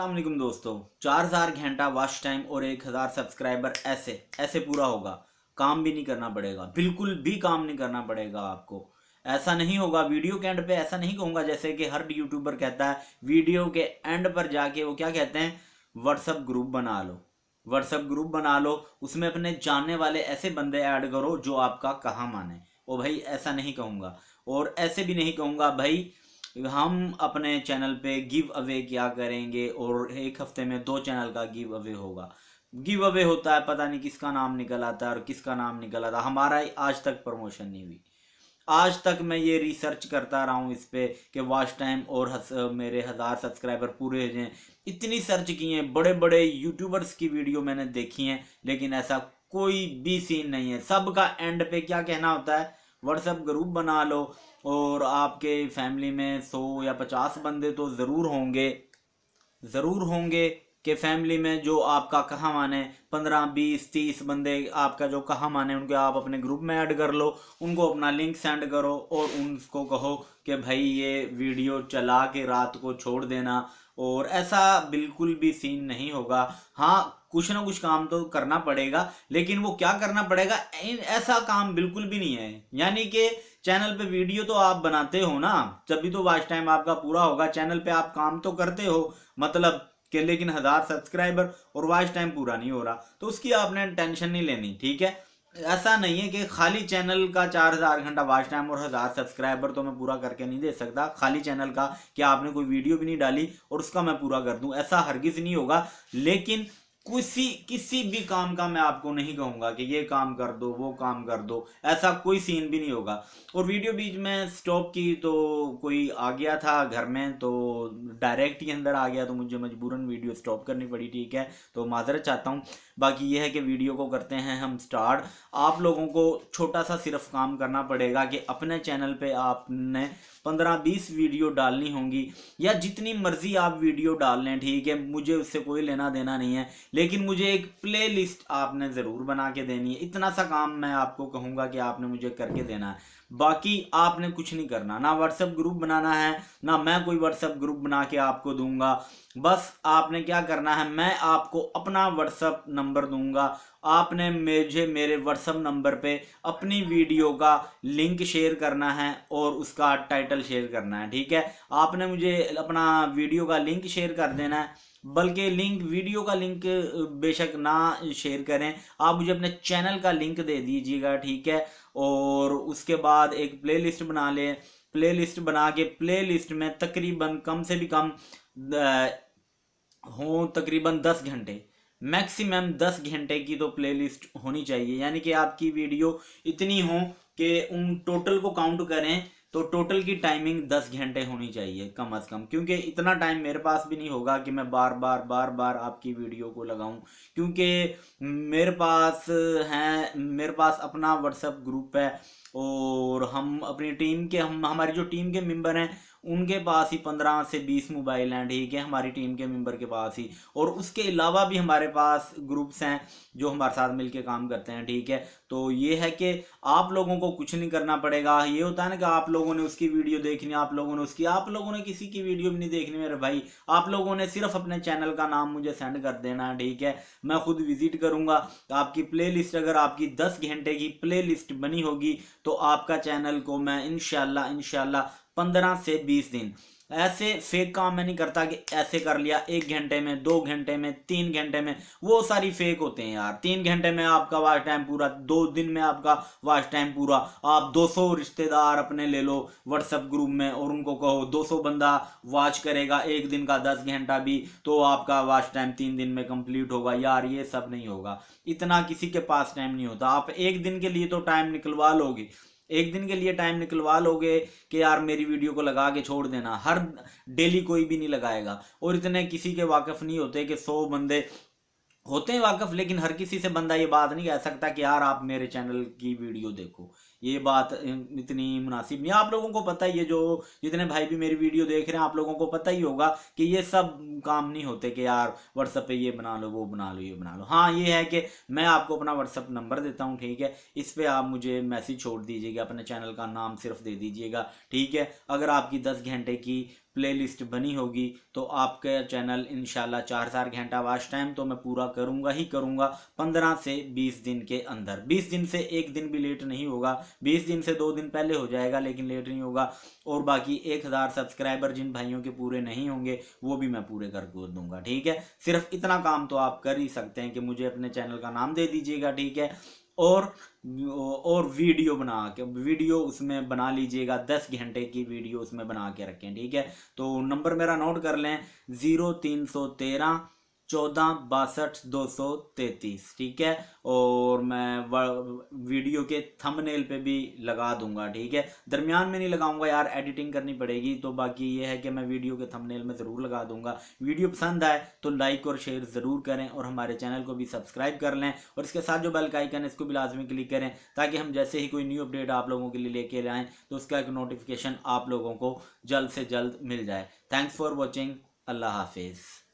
असलम दोस्तों चार हज़ार घंटा वॉच टाइम और एक हज़ार सब्सक्राइबर ऐसे ऐसे पूरा होगा काम भी नहीं करना पड़ेगा बिल्कुल भी काम नहीं करना पड़ेगा आपको ऐसा नहीं होगा वीडियो के एंड पे ऐसा नहीं कहूँगा जैसे कि हर यूट्यूबर कहता है वीडियो के एंड पर जाके वो क्या कहते हैं व्हाट्सअप ग्रुप बना लो व्हाट्सअप ग्रुप बना लो उसमें अपने जानने वाले ऐसे बंदे ऐड करो जो आपका कहाँ माने ओ भाई ऐसा नहीं कहूँगा और ऐसे भी नहीं कहूँगा भाई हम अपने चैनल पे गिव अवे क्या करेंगे और एक हफ्ते में दो चैनल का गिव अवे होगा गिव अवे होता है पता नहीं किसका नाम निकल आता है और किसका नाम निकल आता है हमारा आज तक प्रमोशन नहीं हुई आज तक मैं ये रिसर्च करता रहा हूँ इस पर कि वाच टाइम और हस, मेरे हज़ार सब्सक्राइबर पूरे हो जाएँ इतनी सर्च की हैं बड़े बड़े यूट्यूबर्स की वीडियो मैंने देखी हैं लेकिन ऐसा कोई भी सीन नहीं है सबका एंड पे क्या कहना होता है व्हाट्सएप ग्रुप बना लो और आपके फैमिली में सौ या पचास बंदे तो ज़रूर होंगे ज़रूर होंगे कि फैमिली में जो आपका कहाँ माने पंद्रह बीस तीस बंदे आपका जो कहाँ माने उनके आप अपने ग्रुप में ऐड कर लो उनको अपना लिंक सेंड करो और उनको कहो कि भाई ये वीडियो चला के रात को छोड़ देना और ऐसा बिल्कुल भी सीन नहीं होगा हाँ कुछ ना कुछ काम तो करना पड़ेगा लेकिन वो क्या करना पड़ेगा ऐसा काम बिल्कुल भी नहीं है यानी कि चैनल पे वीडियो तो आप बनाते हो ना जब भी तो वाच टाइम आपका पूरा होगा चैनल पे आप काम तो करते हो मतलब कि लेकिन हज़ार सब्सक्राइबर और वाच टाइम पूरा नहीं हो रहा तो उसकी आपने टेंशन नहीं लेनी ठीक है ऐसा नहीं है कि खाली चैनल का चार हज़ार घंटा वाच टाइम और हज़ार सब्सक्राइबर तो मैं पूरा करके नहीं दे सकता खाली चैनल का कि आपने कोई वीडियो भी नहीं डाली और उसका मैं पूरा कर दूं ऐसा हरगिज़ नहीं होगा लेकिन किसी किसी भी काम का मैं आपको नहीं कहूँगा कि ये काम कर दो वो काम कर दो ऐसा कोई सीन भी नहीं होगा और वीडियो बीच में स्टॉप की तो कोई आ गया था घर में तो डायरेक्ट ही अंदर आ गया तो मुझे मजबूरन वीडियो स्टॉप करनी पड़ी ठीक है तो माजरत चाहता हूँ बाकी ये है कि वीडियो को करते हैं हम स्टार्ट आप लोगों को छोटा सा सिर्फ काम करना पड़ेगा कि अपने चैनल पे आपने पंद्रह बीस वीडियो डालनी होंगी या जितनी मर्जी आप वीडियो डाल लें ठीक है मुझे उससे कोई लेना देना नहीं है लेकिन मुझे एक प्ले लिस्ट आपने ज़रूर बना के देनी है इतना सा काम मैं आपको कहूँगा कि आपने मुझे करके देना है बाकी आपने कुछ नहीं करना ना व्हाट्सएप ग्रुप बनाना है ना मैं कोई व्हाट्सएप ग्रुप बना के आपको दूंगा बस आपने क्या करना है मैं आपको अपना व्हाट्सएप नंबर दूंगा आपने मुझे मेरे व्हाट्सएप नंबर पे अपनी वीडियो का लिंक शेयर करना है और उसका टाइटल शेयर करना है ठीक है आपने मुझे अपना वीडियो का लिंक शेयर कर देना है बल्कि लिंक वीडियो का लिंक बेशक ना शेयर करें आप मुझे अपने चैनल का लिंक दे दीजिएगा ठीक है और उसके बाद एक प्लेलिस्ट बना लें प्लेलिस्ट बना के प्लेलिस्ट में तकरीबन कम से भी कम हों तकरीबन दस घंटे मैक्सिमम दस घंटे की तो प्लेलिस्ट होनी चाहिए यानी कि आपकी वीडियो इतनी हो कि उन टोटल को काउंट करें तो टोटल की टाइमिंग दस घंटे होनी चाहिए कम अज़ कम क्योंकि इतना टाइम मेरे पास भी नहीं होगा कि मैं बार बार बार बार आपकी वीडियो को लगाऊं क्योंकि मेरे पास हैं मेरे पास अपना व्हाट्सएप ग्रुप है और हम अपनी टीम के हम हमारी जो टीम के मेंबर हैं उनके पास ही पंद्रह से बीस मोबाइल हैं ठीक है हमारी टीम के मेंबर के पास ही और उसके अलावा भी हमारे पास ग्रुप्स हैं जो हमारे साथ मिलके काम करते हैं ठीक है तो ये है कि आप लोगों को कुछ नहीं करना पड़ेगा ये होता है ना कि आप लोगों ने उसकी वीडियो देखनी आप लोगों ने उसकी आप लोगों ने किसी की वीडियो भी नहीं देखनी मेरे भाई आप लोगों ने सिर्फ अपने चैनल का नाम मुझे सेंड कर देना है ठीक है मैं खुद विजिट करूंगा आपकी प्ले अगर आपकी दस घंटे की प्ले बनी होगी तो आपका चैनल को मैं इनशाला इनशाला पंद्रह से बीस दिन ऐसे फेक काम मैं नहीं करता कि ऐसे कर लिया एक घंटे में दो घंटे में तीन घंटे में वो सारी फेक होते हैं यार तीन घंटे में आपका वाच टाइम पूरा दो दिन में आपका वाच टाइम पूरा आप 200 रिश्तेदार अपने ले लो व्हाट्सएप ग्रुप में और उनको कहो 200 बंदा वाच करेगा एक दिन का दस घंटा भी तो आपका वाच टाइम तीन दिन में कंप्लीट होगा यार ये सब नहीं होगा इतना किसी के पास टाइम नहीं होता आप एक दिन के लिए तो टाइम निकलवा लोगे एक दिन के लिए टाइम निकलवा लोगे कि यार मेरी वीडियो को लगा के छोड़ देना हर डेली कोई भी नहीं लगाएगा और इतने किसी के वाकफ़ नहीं होते कि सौ बंदे होते हैं वाकफ़ लेकिन हर किसी से बंदा ये बात नहीं कह सकता कि यार आप मेरे चैनल की वीडियो देखो ये बात इतनी मुनासिब नहीं आप लोगों को पता ही है जो जितने भाई भी मेरी वीडियो देख रहे हैं आप लोगों को पता ही होगा कि ये सब काम नहीं होते कि यार व्हाट्सएप पे ये बना लो वो बना लो ये बना लो हाँ ये है कि मैं आपको अपना व्हाट्सअप नंबर देता हूँ ठीक है इस पर आप मुझे मैसेज छोड़ दीजिएगा अपने चैनल का नाम सिर्फ दे दीजिएगा ठीक है अगर आपकी दस घंटे की प्लेलिस्ट बनी होगी तो आपका चैनल इन चार चार घंटा वाच टाइम तो मैं पूरा करूँगा ही करूँगा पंद्रह से बीस दिन के अंदर बीस दिन से एक दिन भी लेट नहीं होगा बीस दिन से दो दिन पहले हो जाएगा लेकिन लेट नहीं होगा और बाकी एक हज़ार सब्सक्राइबर जिन भाइयों के पूरे नहीं होंगे वो भी मैं पूरे कर दूंगा ठीक है सिर्फ इतना काम तो आप कर ही सकते हैं कि मुझे अपने चैनल का नाम दे दीजिएगा ठीक है और और वीडियो बना के वीडियो उसमें बना लीजिएगा दस घंटे की वीडियो उसमें बना के रखें ठीक है तो नंबर मेरा नोट कर लें ज़ीरो तीन सौ तेरह चौदह बासठ दो सौ तैतीस ठीक है और मैं वीडियो के थंबनेल पे भी लगा दूंगा ठीक है दरमियान में नहीं लगाऊंगा यार एडिटिंग करनी पड़ेगी तो बाकी ये है कि मैं वीडियो के थंबनेल में ज़रूर लगा दूंगा वीडियो पसंद आए तो लाइक और शेयर ज़रूर करें और हमारे चैनल को भी सब्सक्राइब कर लें और इसके साथ जो बेल का आइकन है इसको भी लाजमी क्लिक करें ताकि हम जैसे ही कोई न्यू अपडेट आप लोगों के लिए लेके आएँ तो उसका एक नोटिफिकेशन आप लोगों को जल्द से जल्द मिल जाए थैंक्स फॉर वॉचिंग अल्लाह हाफिज़